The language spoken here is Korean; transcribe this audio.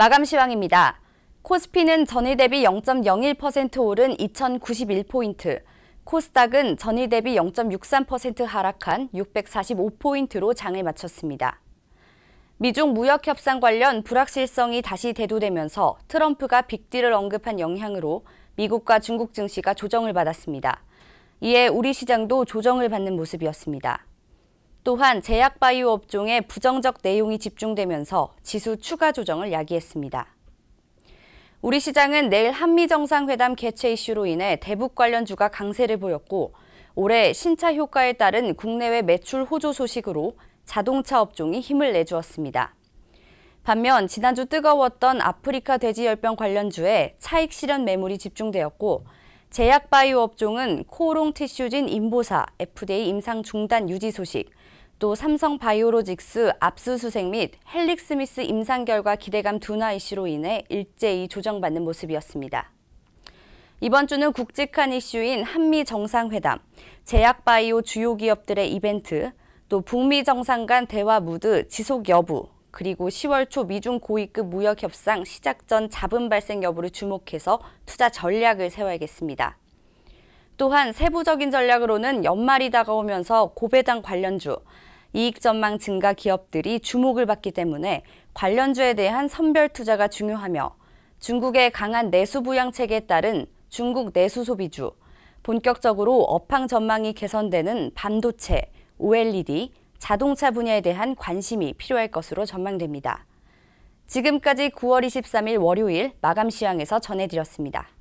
마감 시황입니다. 코스피는 전일 대비 0.01% 오른 2091포인트, 코스닥은 전일 대비 0.63% 하락한 645포인트로 장을 마쳤습니다. 미중 무역 협상 관련 불확실성이 다시 대두되면서 트럼프가 빅딜을 언급한 영향으로 미국과 중국 증시가 조정을 받았습니다. 이에 우리 시장도 조정을 받는 모습이었습니다. 또한 제약바이오 업종에 부정적 내용이 집중되면서 지수 추가 조정을 야기했습니다. 우리 시장은 내일 한미 정상회담 개최 이슈로 인해 대북 관련주가 강세를 보였고 올해 신차 효과에 따른 국내외 매출 호조 소식으로 자동차 업종이 힘을 내주었습니다. 반면 지난주 뜨거웠던 아프리카 돼지열병 관련주에 차익 실현 매물이 집중되었고 제약바이오 업종은 코오롱 티슈진 임보사 FDA 임상 중단 유지 소식, 또 삼성 바이오로직스 압수수색 및 헬릭스미스 임상 결과 기대감 둔화 이슈로 인해 일제히 조정받는 모습이었습니다. 이번 주는 국직한 이슈인 한미 정상회담, 제약바이오 주요 기업들의 이벤트, 또 북미 정상 간 대화 무드 지속 여부, 그리고 10월 초 미중 고위급 무역 협상 시작 전잡본 발생 여부를 주목해서 투자 전략을 세워야겠습니다. 또한 세부적인 전략으로는 연말이 다가오면서 고배당 관련주, 이익 전망 증가 기업들이 주목을 받기 때문에 관련주에 대한 선별 투자가 중요하며 중국의 강한 내수 부양책에 따른 중국 내수 소비주, 본격적으로 업황 전망이 개선되는 반도체, OLED, 자동차 분야에 대한 관심이 필요할 것으로 전망됩니다. 지금까지 9월 23일 월요일 마감 시황에서 전해드렸습니다.